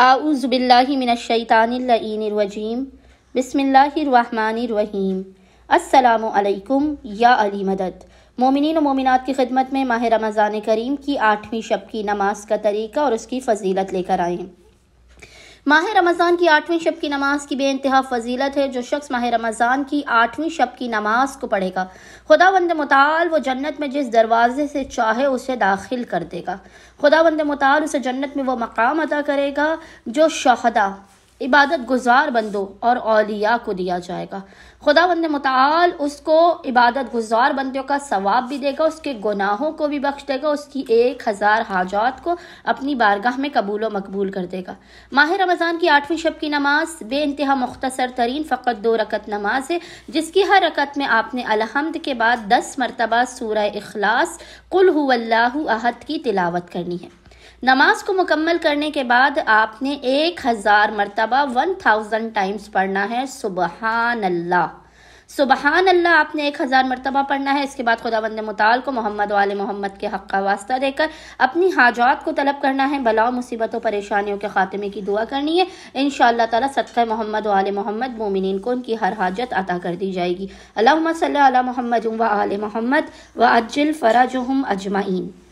आउज़बिल्लिमिनशैतानरजीम बसमीम असलकुम या अली मदद मोमिन मोमिनत की खिदमत में माह रमज़ान करीम की आठवीं शब की नमाज का तरीका और उसकी फजीलत लेकर आएँ माह रमज़ान की आठवीं शब की नमाज की बेानतहा फजीलत है जो शख्स माह रमज़ान की आठवीं शब की नमाज को पढ़ेगा खुदा वंद मताल वो जन्नत में जिस दरवाजे से चाहे उसे दाखिल कर देगा खुदा वंद मताल उसे जन्नत में वो मकाम अदा करेगा जो शहदा इबादत गुजार बंदों और अलिया को दिया जाएगा खुदा बंद मताल उसको इबादत गुजार बंदों का सवाब भी देगा उसके गुनाहों को भी बख्श देगा उसकी एक हज़ार हाजात को अपनी बारगाह में कबूल व मकबूल कर देगा माह रमज़ान की आठवीं शब की नमाज बे इंतहा मुख्तसर तरीन फ़कत दो रकत नमाज है जिसकी हर रकत में आपने अलहमद के बाद दस मरतबा सूर अखलास कुल की तिलावत करनी है नमाज को मुकम्मल करने के बाद आपने एक हज़ार मरतबा वन थाउजेंड टाइम्स पढ़ना है सुबहान अल्लाह सुबहान अल्लाह आपने एक हज़ार मरतबा पढ़ना है इसके बाद खुदा बंद मताल को मोहम्मद वाले मोहम्मद के हक़ का वास्ता देकर अपनी हाजात को तलब करना है बलाओ मुसीबतों परेशानियों के खात्मे की दुआ करनी है इन ताला सदक़ मोहम्मद वाले मोहम्मद मोमिन को उनकी हर हाजत अदा कर दी जाएगी अल्लाह मोहम्मद व आल मोहम्मद व अज्जिल फ़राजहम अजमाइन